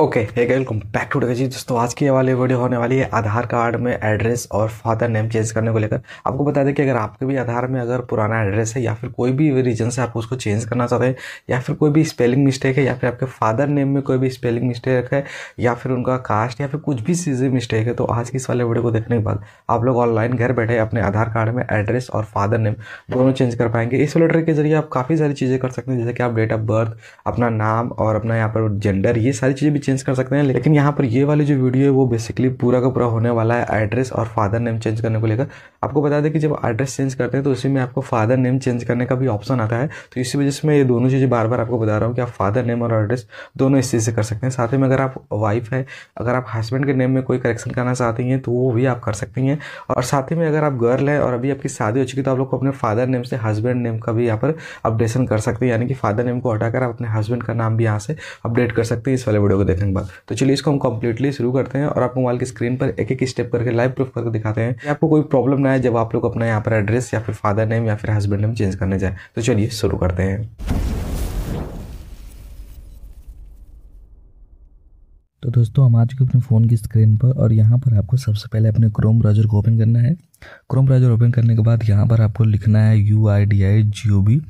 okay है welcome back to जी दोस्तों आज की वाली वीडियो होने वाली है आधार कार्ड में एड्रेस और फादर नेम चेंज करने को लेकर आपको बता दें कि अगर आपके भी आधार में अगर पुराना एड्रेस है या फिर कोई भी रीजन से आप उसको चेंज करना चाहते हैं या फिर कोई भी स्पेलिंग मिस्टेक है या फिर आपके फादर नेम में कोई भी स्पेलिंग मिस्टेक है या फिर उनका कास्ट या फिर कुछ भी चीज़ें मिस्टेक है तो आज की इस वाले वीडियो को देखने के बाद आप लोग ऑनलाइन घर बैठे अपने आधार कार्ड में एड्रेस और फादर नेम दोनों चेंज कर पाएंगे इस लेटर के जरिए आप काफ़ी सारी चीज़ें कर सकते हैं जैसे कि आप डेट ऑफ बर्थ अपना नाम और अपना यहाँ पर जेंडर ये सारी चीज़ें चेंज कर सकते हैं लेकिन यहाँ पर ये वाली जो वीडियो है वो बेसिकली पूरा का पूरा होने वाला है एड्रेस और फादर नेम चेंज करने को लेकर आपको बता दें कि जब एड्रेस चेंज करते हैं तो उसी में आपको फादर नेम चेंज करने का भी ऑप्शन आता है तो इसी वजह से मैं ये दोनों चीज़ें बार बार आपको बता रहा हूँ कि आप फादर नेम और एड्रेस दोनों इस चीज़ से कर सकते हैं साथ ही में अगर आप वाइफ है अगर आप हस्बैंड के नेम में कोई करेक्शन करना चाहती हैं तो वो भी आप कर सकती हैं और साथ ही में अगर आप गर्ल है और अभी आपकी शादी हो चुकी तो आप लोग को अपने फादर नेम से हस्बैंड नेम का भी यहाँ पर अपडेशन कर सकते हैं यानी कि फादर नेम को हटाकर आप अपने हस्बैंड का नाम भी यहाँ से अपडेट कर सकते हैं इस वाले वीडियो को देखने के बाद तो चलिए इसको हम कम्प्लीटली शुरू करते हैं और आपको मोबाइल की स्क्रीन पर एक एक स्टेप करके लाइव प्रूफ करके दिखाते हैं कि आपको कोई प्रॉब्लम ना है जब आप लोग अपना यहाँ पर एड्रेस या फिर फादर नेम या फिर हस्बैंड नेम चेंज करने जाए तो चलिए शुरू करते हैं तो दोस्तों हम आ चुके अपने फ़ोन की स्क्रीन पर और यहाँ पर आपको सबसे पहले अपने क्रोम ब्राउज़र को ओपन करना है क्रोम ब्राउज़र ओपन करने के बाद यहाँ पर आपको लिखना है U I D I G O B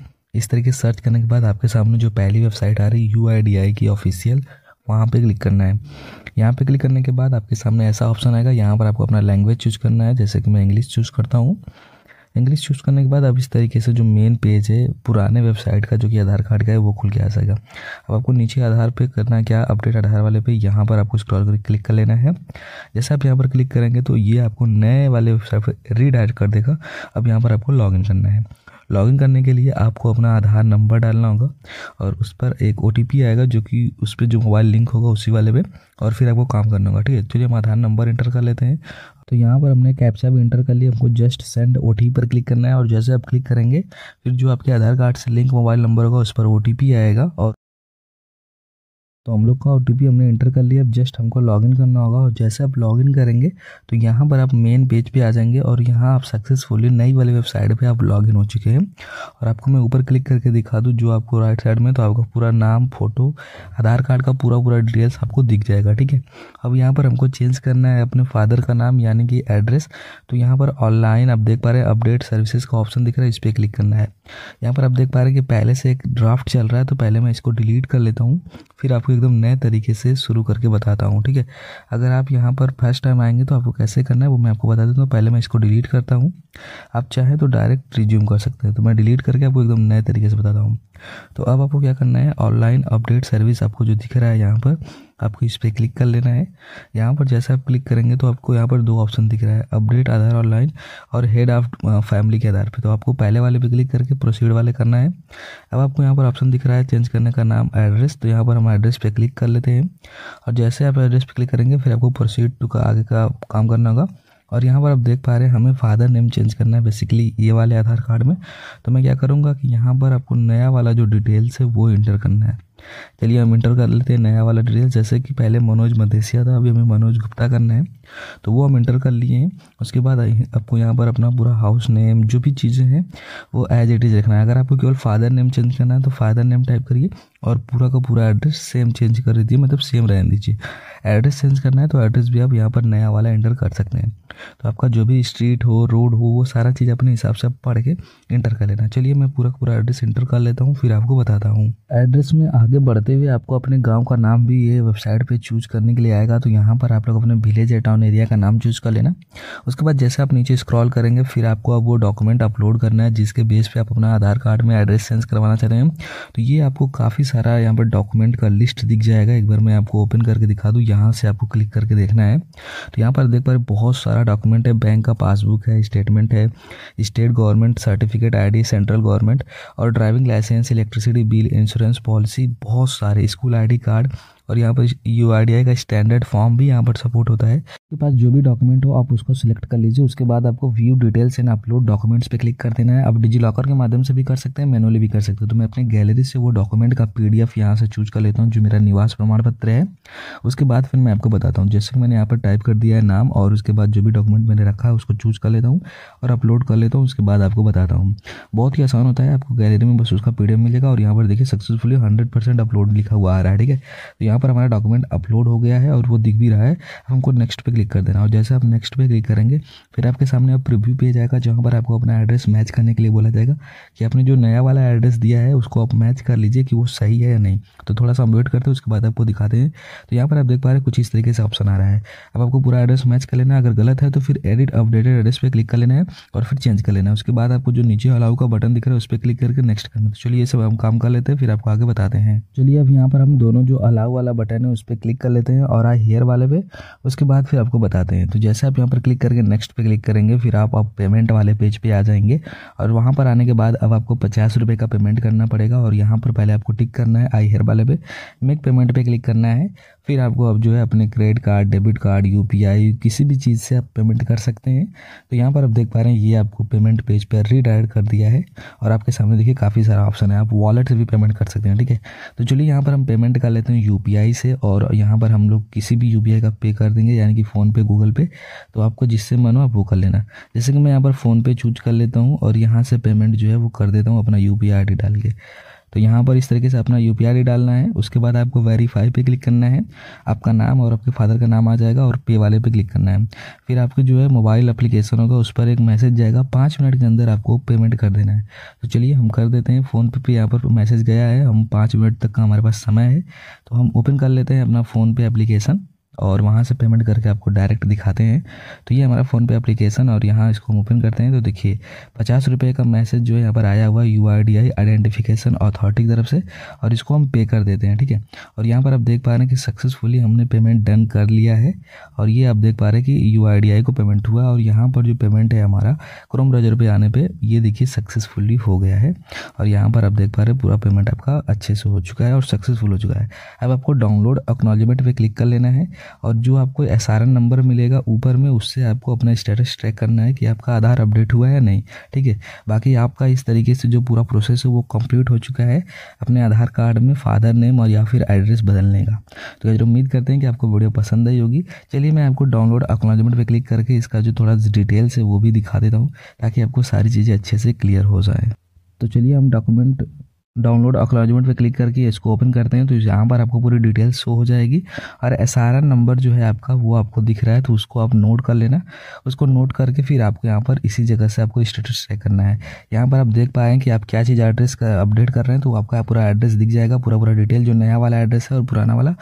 इस तरीके सर्च करने के बाद आपके सामने जो पहली वेबसाइट आ रही है यू आई डी आई की ऑफिशियल वहाँ पे क्लिक करना है यहाँ पे क्लिक करने के बाद आपके सामने ऐसा ऑप्शन आएगा यहाँ पर आपको अपना लैंग्वेज चूज़ करना है जैसे कि मैं इंग्लिश चूज़ करता हूँ इंग्लिश चूज़ करने के बाद अब इस तरीके से जो मेन पेज है पुराने वेबसाइट का जो कि आधार कार्ड का है वो खुल के आ जाएगा अब आपको नीचे आधार पे करना क्या अपडेट आधार वाले पे यहाँ पर आपको स्क्रॉल करके क्लिक कर लेना है जैसे आप यहाँ पर क्लिक करेंगे तो ये आपको नए वाले वेबसाइट पर रीडायरेक्ट कर देगा अब यहाँ पर आपको लॉग करना है लॉगिन करने के लिए आपको अपना आधार नंबर डालना होगा और उस पर एक ओ आएगा जो कि उस पर जो मोबाइल लिंक होगा उसी वाले पे और फिर आपको काम करना होगा ठीक है चलिए हम आधार नंबर इंटर कर लेते हैं तो यहाँ पर हमने कैप्चा भी इंटर कर लिया हमको जस्ट सेंड ओ पर क्लिक करना है और जैसे आप क्लिक करेंगे फिर जो आपके आधार कार्ड से लिंक मोबाइल नंबर होगा उस पर ओ आएगा और तो हम लोग का ओ हमने इंटर कर लिया अब जस्ट हमको लॉगिन करना होगा और जैसे आप लॉगिन करेंगे तो यहाँ पर आप मेन पेज पे आ जाएंगे और यहाँ आप सक्सेसफुली नई वाली वेबसाइट पे आप लॉगिन हो चुके हैं और आपको मैं ऊपर क्लिक करके दिखा दूँ जो आपको राइट साइड में तो आपका पूरा नाम फोटो आधार कार्ड का पूरा पूरा डिटेल्स आपको दिख जाएगा ठीक है अब यहाँ पर हमको चेंज करना है अपने फादर का नाम यानी कि एड्रेस तो यहाँ पर ऑनलाइन आप देख पा रहे हैं अपडेट सर्विसेज का ऑप्शन दिख रहा है इस पर क्लिक करना है यहाँ पर आप देख पा रहे हैं कि पहले से एक ड्राफ्ट चल रहा है तो पहले मैं इसको डिलीट कर लेता हूँ फिर आपको एकदम नए तरीके से शुरू करके बताता हूँ ठीक है अगर आप यहाँ पर फर्स्ट टाइम आएंगे तो आपको कैसे करना है वो मैं आपको बता देता हूँ पहले मैं इसको डिलीट करता हूँ आप चाहें तो डायरेक्ट रिज्यूम कर सकते हैं तो मैं डिलीट करके आपको एकदम नए तरीके से बताता हूँ तो अब आपको क्या करना है ऑनलाइन अपडेट सर्विस आपको जो दिख रहा है यहाँ पर आपको इस पर क्लिक कर लेना है यहाँ पर जैसे आप क्लिक करेंगे तो आपको यहाँ पर दो ऑप्शन दिख रहा है अपडेट आधार ऑनलाइन और हेड ऑफ फैमिली के आधार पे तो आपको पहले वाले पे क्लिक करके प्रोसीड वाले करना है अब आपको यहाँ पर ऑप्शन दिख रहा है चेंज करने का नाम एड्रेस तो यहाँ पर हम एड्रेस पर क्लिक कर लेते हैं और जैसे आप एड्रेस पर क्लिक करेंगे फिर आपको प्रोसीड टू का आगे का काम करना होगा और यहाँ पर आप देख पा रहे हैं हमें फादर नेम चेंज करना है बेसिकली ये वाले आधार कार्ड में तो मैं क्या करूँगा कि यहाँ पर आपको नया वाला जो डिटेल्स है वो इंटर करना है चलिए हम इंटर कर लेते हैं नया वाला डिटेल्स जैसे कि पहले मनोज मधेसिया था अभी हमें मनोज गुप्ता करना है तो वो हम इंटर कर लिए हैं उसके बाद आपको यहाँ पर अपना पूरा हाउस नेम जो भी चीज़ें हैं वो एज इट इज़ रखना है अगर आपको केवल फादर नेम चेंज करना है तो फादर नेम टाइप करिए और पूरा का पूरा एड्रेस सेम चेंज कर दीजिए मतलब सेम रहने दीजिए एड्रेस चेंज करना है तो एड्रेस भी आप यहाँ पर नया वाला एंटर कर सकते हैं तो आपका जो भी स्ट्रीट हो रोड हो वो सारा चीज़ अपने हिसाब से आप पढ़ के इंटर कर लेना चलिए मैं पूरा पूरा एड्रेस इंटर कर लेता हूँ फिर आपको बताता हूँ एड्रेस में आगे बढ़ते हुए आपको अपने गाँव का नाम भी ये वेबसाइट पर चूज करने के लिए आएगा तो यहाँ पर आप लोग अपने विलेज या टाउन एरिया का नाम चूज कर लेना उसके बाद जैसे आप नीचे स्क्रॉल करेंगे फिर आपको अब वो डॉक्यूमेंट अपलोड करना है जिसके बेस पर आप अपना आधार कार्ड में एड्रेस चेंज करवाना रहे हैं तो ये आपको काफ़ी सारा यहाँ पर डॉक्यूमेंट का लिस्ट दिख जाएगा एक बार मैं आपको ओपन करके दिखा दूँ यहाँ से आपको क्लिक करके देखना है तो यहाँ पर देख पा रहे बहुत सारा डॉक्यूमेंट है बैंक का पासबुक है स्टेटमेंट है state government certificate ID central government और driving licence electricity bill insurance policy बहुत सारे स्कूल आई कार्ड और यहाँ पर यू का स्टैंडर्ड फॉर्म भी यहाँ पर सपोर्ट होता है आपके पास जो भी डॉक्यूमेंट हो आप उसको सिलेक्ट कर लीजिए उसके बाद आपको view details and upload documents पे क्लिक कर देना है आप डिजी लॉकर के माध्यम से भी कर सकते हैं मैनुअली भी कर सकते हैं तो मैं अपने गैलरी से वो डॉक्यूमेंट का पी डी एफ यहाँ से चूज कर लेता हूँ जो मेरा निवास प्रमाण पत्र है उसके बाद फिर मैं आपको बताता हूँ जैसे कि मैंने यहाँ पर टाइप कर दिया है नाम और उसके बाद जो भी डॉक्यूमेंट मैंने रखा है उसको चूज कर लेता हूँ और अपलोड कर लेता हूँ उसके बाद आपको बताता हूँ बहुत ही आसान होता है आपको गैलरी में बस उसका पी मिलेगा और यहाँ पर देखिए सक्सेसफुली हंड्रेड अपलोड लिखा हुआ आ रहा है ठीक है तो यहाँ पर हमारा डॉक्यूमेंट अपलोड हो गया है और वो दिख भी रहा है हमको नेक्स्ट पे क्लिक कर देना और जैसे आप नेक्स्ट पे क्लिक करेंगे फिर आपके सामने अब प्रिव्यू पेज आएगा जहाँ पर आपको अपना एड्रेस मैच करने के लिए बोला जाएगा कि आपने जो नया वाला एड्रेस दिया है उसको आप मैच कर लीजिए कि वो सही है या नहीं तो थोड़ा सा हम वेट करते हैं उसके बाद आपको दिखाते हैं तो यहाँ पर आप देख पा रहे हैं कुछ इस तरीके से ऑप्शन आ रहा है अब आपको पूरा एड्रेस मैच कर लेना अगर गलत है तो फिर एडिट अपडेटेड एड्रेस पर क्लिक कर लेना है और फिर चेंज कर लेना है उसके बाद आपको जो नीचे अलाउ का बटन दिख रहा है उस पर क्लिक करके नेक्स्ट करना तो चलिए ये सब हम काम कर लेते हैं फिर आपको आगे बताते हैं चलिए अब यहाँ पर हम दोनों जो अलाउ वाला बटन है उस पर क्लिक कर लेते हैं और आई हेयर वाले पे उसके बाद फिर आपको बताते हैं तो जैसे आप यहाँ पर क्लिक करके नेक्स्ट पे क्लिक करेंगे फिर आप आप पेमेंट वाले पेज पे आ जाएंगे और वहाँ पर आने के बाद अब आपको पचास रुपये का पेमेंट करना पड़ेगा और यहाँ पर पहले आपको टिक करना है आई हेयर वाले पे मेक पेमेंट पर क्लिक करना है फिर आपको अब जो है अपने क्रेडिट कार्ड डेबिट कार्ड यू किसी भी चीज़ से आप पेमेंट कर सकते हैं तो यहाँ पर आप देख पा रहे हैं ये आपको पेमेंट पेज पर रिडायरेक्ट कर दिया है और आपके सामने देखिए काफ़ी सारा ऑप्शन है आप वॉलेट से भी पेमेंट कर सकते हैं ठीक है तो चलिए यहाँ पर हम पेमेंट कर लेते हैं यू यूपीआई से और यहाँ पर हम लोग किसी भी यूपीआई का पे कर देंगे यानी कि फ़ोन पे गूगल पे तो आपको जिससे मन हो आप वो कर लेना जैसे कि मैं यहाँ पर फ़ोनपे चूज कर लेता हूँ और यहाँ से पेमेंट जो है वो कर देता हूँ अपना यू पी आई डाल के तो यहाँ पर इस तरीके से अपना यू पी डालना है उसके बाद आपको वेरीफाई पे क्लिक करना है आपका नाम और आपके फादर का नाम आ जाएगा और पे वाले पे क्लिक करना है फिर आपके जो है मोबाइल अप्लीकेशन होगा उस पर एक मैसेज जाएगा पाँच मिनट के अंदर आपको पेमेंट कर देना है तो चलिए हम कर देते हैं फ़ोनपे पर यहाँ पर मैसेज गया है हम पाँच मिनट तक का हमारे पास समय है तो हम ओपन कर लेते हैं अपना फ़ोनपे एप्लीकेशन और वहाँ से पेमेंट करके आपको डायरेक्ट दिखाते हैं तो ये हमारा फ़ोनपे एप्लीकेशन और यहाँ इसको हम ओपन करते हैं तो देखिए पचास रुपये का मैसेज जो यहाँ पर आया हुआ है यू आइडेंटिफिकेशन अथॉरिटी की तरफ से और इसको हम पे कर देते हैं ठीक है और यहाँ पर आप देख पा रहे हैं कि सक्सेसफुली हमने पेमेंट डन कर लिया है और ये आप देख पा रहे हैं कि यू को पेमेंट हुआ और यहाँ पर जो पेमेंट है हमारा क्रोम ब्राउजर पर आने पर ये देखिए सक्सेसफुली हो गया है और यहाँ पर आप देख पा रहे हैं पूरा पेमेंट आपका अच्छे से हो चुका है और सक्सेसफुल हो चुका है अब आपको डाउनलोड अक्नॉलेजमेंट पर क्लिक कर लेना है और जो आपको एस नंबर मिलेगा ऊपर में उससे आपको अपना स्टेटस ट्रैक करना है कि आपका आधार अपडेट हुआ है या नहीं ठीक है बाकी आपका इस तरीके से जो पूरा प्रोसेस है वो कंप्लीट हो चुका है अपने आधार कार्ड में फादर नेम और या फिर एड्रेस बदलने का तो यार उम्मीद करते हैं कि आपको वीडियो पसंद आई होगी चलिए मैं आपको डाउनलोड अक्नॉलेजमेंट पर क्लिक करके इसका जो थोड़ा डिटेल्स है वो भी दिखा देता हूँ ताकि आपको सारी चीज़ें अच्छे से क्लियर हो जाए तो चलिए हम डॉक्यूमेंट डाउनलोड अक्नॉलेजमेंट पे क्लिक करके इसको ओपन करते हैं तो यहाँ पर आपको पूरी डिटेल शो हो जाएगी और एस नंबर जो है आपका वो आपको दिख रहा है तो उसको आप नोट कर लेना उसको नोट करके फिर आपको यहाँ पर इसी जगह से आपको स्टेटस चेक करना है यहाँ पर आप देख पाएँ कि आप क्या चीज़ एड्रेस का अपडेट कर रहे हैं तो आपका पूरा एड्रेस दिख जाएगा पूरा पूरा डिटेल जो नया वाला एड्रेस है और पुराना वाला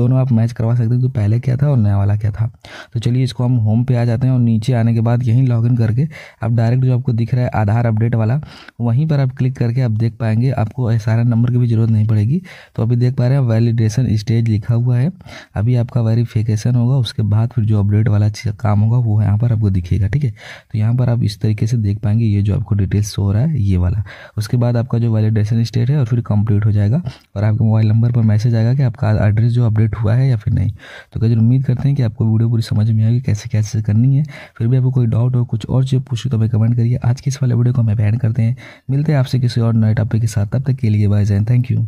दोनों आप मैच करवा सकते हैं तो पहले क्या था और नया वाला क्या था तो चलिए इसको हम होम पे आ जाते हैं और नीचे आने के बाद यहीं लॉग करके आप डायरेक्ट जो आपको दिख रहा है आधार अपडेट वाला वहीं पर आप क्लिक करके आप देख पाएंगे आपको आपको एस नंबर की भी ज़रूरत नहीं पड़ेगी तो अभी देख पा रहे हैं वैलिडेशन स्टेज लिखा हुआ है अभी आपका वेरीफिकेशन होगा उसके बाद फिर जो अपडेट वाला काम होगा वो यहाँ पर आपको दिखेगा ठीक है तो यहाँ पर आप इस तरीके से देख पाएंगे ये जो आपको डिटेल्स हो रहा है ये वाला उसके बाद आपका जो वैलिडेशन स्टेट है और फिर कंप्लीट हो जाएगा और आपके मोबाइल नंबर पर मैसेज आएगा कि आपका एड्रेस जो अपडेट हुआ है या फिर नहीं तो कैसे उम्मीद करते हैं कि आपको वीडियो पूरी समझ में आएगी कैसे कैसे करनी है फिर भी आपको कोई डाउट हो कुछ और चीज़ पूछू तो हमें कमेंट करिए आज के इस वाले वीडियो को हम बैन करते हैं मिलते हैं आपसे किसी और नए टॉपिक के साथ तब तक के लिए बाय जैन थैंक यू